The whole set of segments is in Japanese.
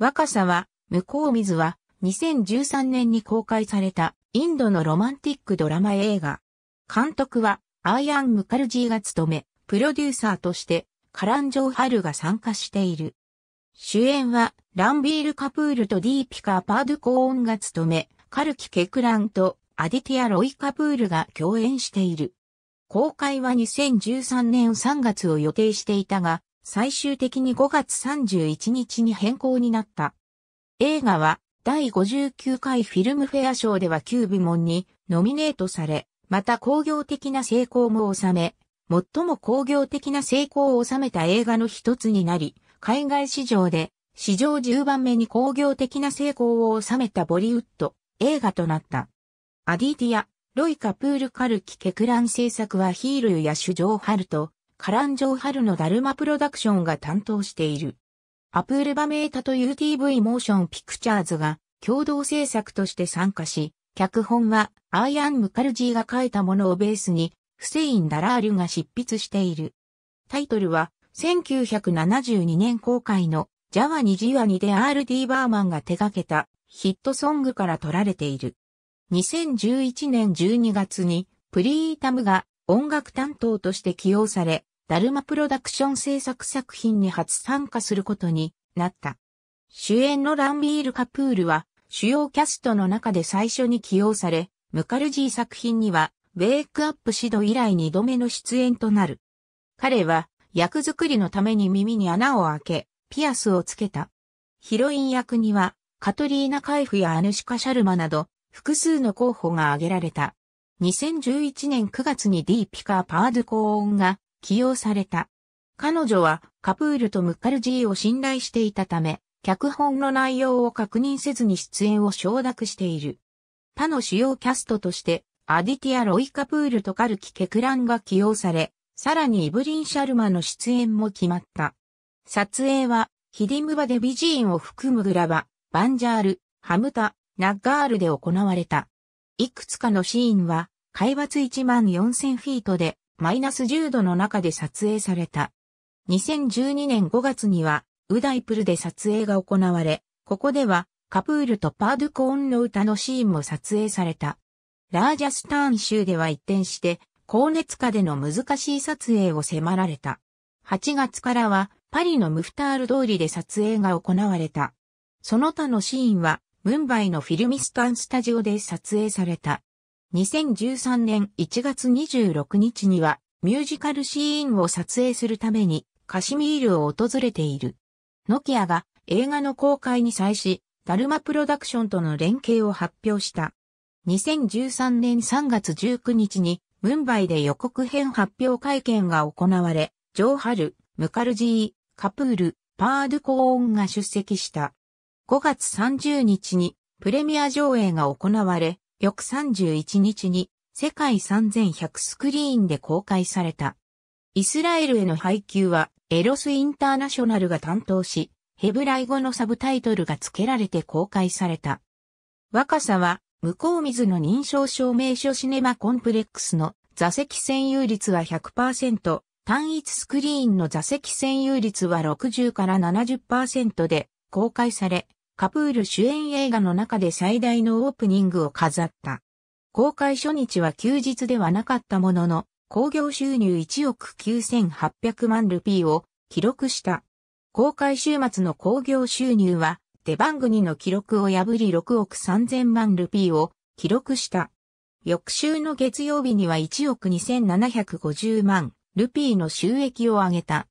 若さは、向こう水は、2013年に公開された、インドのロマンティックドラマ映画。監督は、アイアン・ムカルジーが務め、プロデューサーとして、カランジョー・ハルが参加している。主演は、ランビール・カプールとディーピカ・パードコーンが務め、カルキ・ケクランとアディティア・ロイ・カプールが共演している。公開は2013年3月を予定していたが、最終的に5月31日に変更になった。映画は第59回フィルムフェア賞では9部門にノミネートされ、また工業的な成功も収め、最も工業的な成功を収めた映画の一つになり、海外市場で史上10番目に工業的な成功を収めたボリウッド映画となった。アディティア、ロイカ・プール・カルキ・ケクラン制作はヒールや主張・ハルト、カランジョーハルのダルマプロダクションが担当している。アプールバメータと UTV モーションピクチャーズが共同制作として参加し、脚本はアイアン・ムカルジーが書いたものをベースに、フセイン・ダラールが執筆している。タイトルは、1972年公開のジャワニジワニで R.D. バーマンが手掛けたヒットソングから取られている。2011年12月にプリータムが音楽担当として起用され、ダルマプロダクション制作作品に初参加することになった。主演のランビール・カプールは主要キャストの中で最初に起用され、ムカルジー作品にはウェイクアップ指導以来2度目の出演となる。彼は役作りのために耳に穴を開け、ピアスをつけた。ヒロイン役にはカトリーナ・カイフやアヌシカ・シャルマなど複数の候補が挙げられた。2011年9月にディーピカパードコーンが起用された。彼女はカプールとムッカルジーを信頼していたため、脚本の内容を確認せずに出演を承諾している。他の主要キャストとして、アディティア・ロイ・カプールとカルキ・ケクランが起用され、さらにイブリン・シャルマの出演も決まった。撮影は、ヒディムバデビジーンを含むグラバ、バンジャール、ハムタ、ナッガールで行われた。いくつかのシーンは、海抜1万4000フィートでマイナス10度の中で撮影された。2012年5月には、ウダイプルで撮影が行われ、ここでは、カプールとパードゥコーンの歌のシーンも撮影された。ラージャスターン州では一転して、高熱下での難しい撮影を迫られた。8月からは、パリのムフタール通りで撮影が行われた。その他のシーンは、ムンバイのフィルミスタンスタジオで撮影された。2013年1月26日にはミュージカルシーンを撮影するためにカシミールを訪れている。ノキアが映画の公開に際し、ダルマプロダクションとの連携を発表した。2013年3月19日に、ムンバイで予告編発表会見が行われ、ジョーハル、ムカルジー、カプール、パードコーンが出席した。5月30日にプレミア上映が行われ、翌31日に世界3100スクリーンで公開された。イスラエルへの配給はエロスインターナショナルが担当し、ヘブライ語のサブタイトルが付けられて公開された。若さは、向こう水の認証証明書シネマコンプレックスの座席占有率は100%、単一スクリーンの座席占有率は60から70%で公開され、カプール主演映画の中で最大のオープニングを飾った。公開初日は休日ではなかったものの、興行収入1億9800万ルピーを記録した。公開週末の興行収入は、出番組の記録を破り6億3000万ルピーを記録した。翌週の月曜日には1億2750万ルピーの収益を上げた。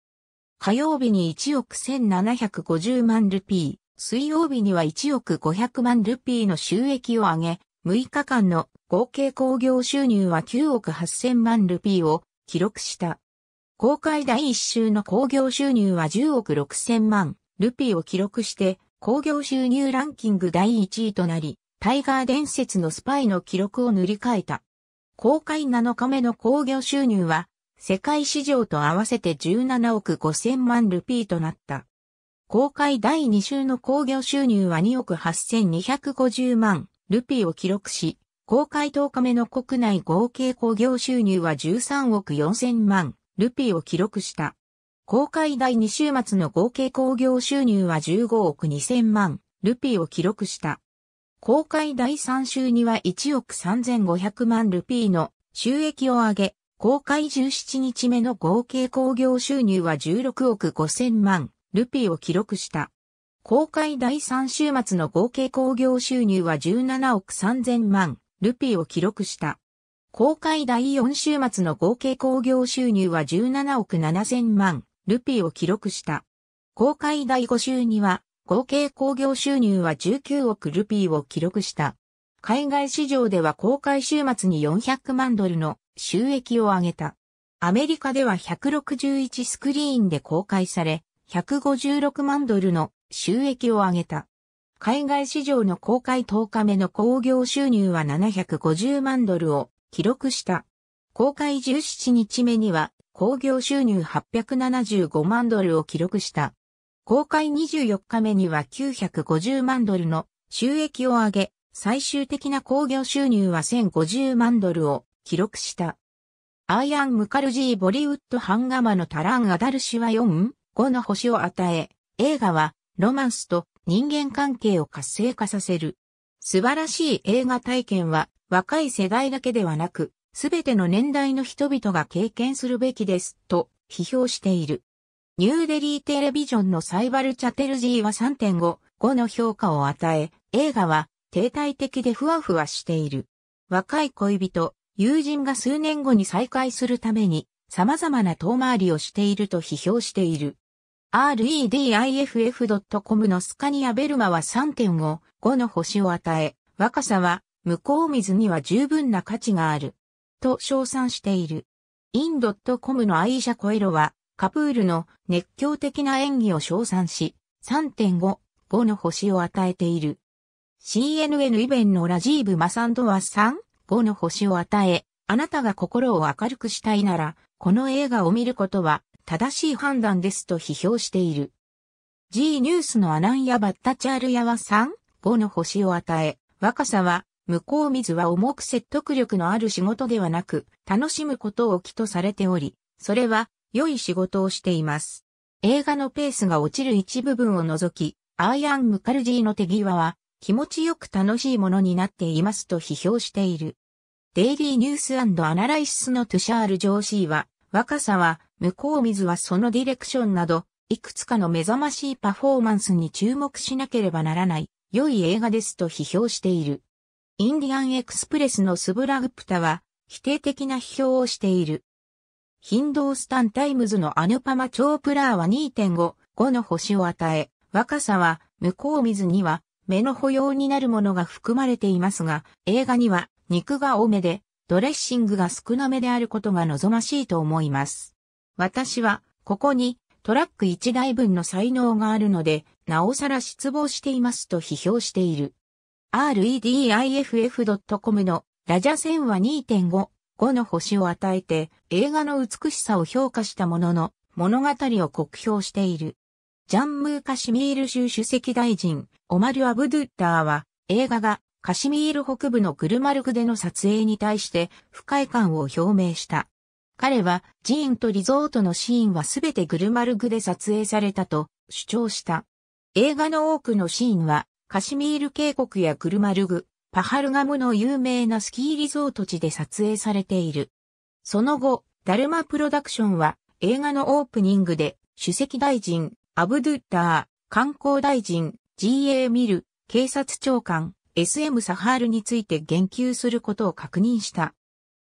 火曜日に1億1750万ルピー。水曜日には1億500万ルピーの収益を上げ、6日間の合計興行収入は9億8000万ルピーを記録した。公開第1週の興行収入は10億6000万ルピーを記録して、興行収入ランキング第1位となり、タイガー伝説のスパイの記録を塗り替えた。公開7日目の興行収入は、世界市場と合わせて17億5000万ルピーとなった。公開第2週の興行収入は2億8250万ルピーを記録し、公開10日目の国内合計興行収入は13億4000万ルピーを記録した。公開第2週末の合計興行収入は15億2000万ルピーを記録した。公開第3週には1億3500万ルピーの収益を上げ、公開17日目の合計興行収入は16億5000万ルピーを記録した。公開第3週末の合計興行収入は17億3000万ルピーを記録した。公開第4週末の合計興行収入は17億7000万ルピーを記録した。公開第5週には合計興行収入は19億ルピーを記録した。海外市場では公開週末に400万ドルの収益を上げた。アメリカでは161スクリーンで公開され、156万ドルの収益を上げた。海外市場の公開10日目の興行収入は750万ドルを記録した。公開17日目には興行収入875万ドルを記録した。公開24日目には950万ドルの収益を上げ、最終的な興行収入は1050万ドルを記録した。アイアン・ムカルジー・ボリウッド・ハンガマのタラン・アダルシは4 5の星を与え、映画はロマンスと人間関係を活性化させる。素晴らしい映画体験は若い世代だけではなく、すべての年代の人々が経験するべきです、と批評している。ニューデリーテレビジョンのサイバルチャテルジーは3.5、5の評価を与え、映画は停滞的でふわふわしている。若い恋人、友人が数年後に再会するために様々な遠回りをしていると批評している。rediff.com のスカニア・ベルマは3.5、5の星を与え、若さは、向こう水には十分な価値がある。と称賛している。インドットコムのアイシャ・コエロは、カプールの熱狂的な演技を称賛し、3.5、5の星を与えている。CNN イベンのラジーブ・マサンドは3、5の星を与え、あなたが心を明るくしたいなら、この映画を見ることは正しい判断ですと批評している。G ニュースのアナンヤ・バッタチャールヤは3、5の星を与え、若さは、向こう水は重く説得力のある仕事ではなく、楽しむことを気とされており、それは、良い仕事をしています。映画のペースが落ちる一部分を除き、アーヤン・ムカルジーの手際は、気持ちよく楽しいものになっていますと批評している。デイリーニュースアナライシスのトゥシャール・ジョーシーは、若さは向こう水はそのディレクションなど、いくつかの目覚ましいパフォーマンスに注目しなければならない、良い映画ですと批評している。インディアンエクスプレスのスブラグプタは、否定的な批評をしている。ヒンドースタンタイムズのアヌパマ・チョープラーは2.5、5の星を与え、若さは、向こう水には、目の保養になるものが含まれていますが、映画には、肉が多めで、ドレッシングが少なめであることが望ましいと思います。私は、ここに、トラック1台分の才能があるので、なおさら失望していますと批評している。rediff.com のラジャンは2.5、5の星を与えて映画の美しさを評価したものの物語を酷評している。ジャンムー・カシミール州主席大臣、オマル・アブドゥッターは映画がカシミール北部のグルマルクでの撮影に対して不快感を表明した。彼は寺院とリゾートのシーンはすべてグルマルグで撮影されたと主張した。映画の多くのシーンはカシミール渓谷やグルマルグ、パハルガムの有名なスキーリゾート地で撮影されている。その後、ダルマプロダクションは映画のオープニングで主席大臣、アブドゥッダー、観光大臣、GA ミル、警察長官、SM サハールについて言及することを確認した。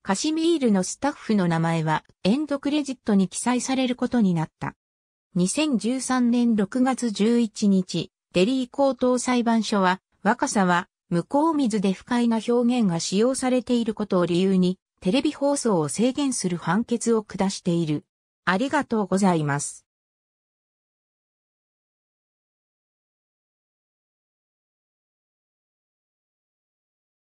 カシミールのスタッフの名前はエンドクレジットに記載されることになった。2013年6月11日、デリー高等裁判所は、若さは、向こう水で不快な表現が使用されていることを理由に、テレビ放送を制限する判決を下している。ありがとうございます。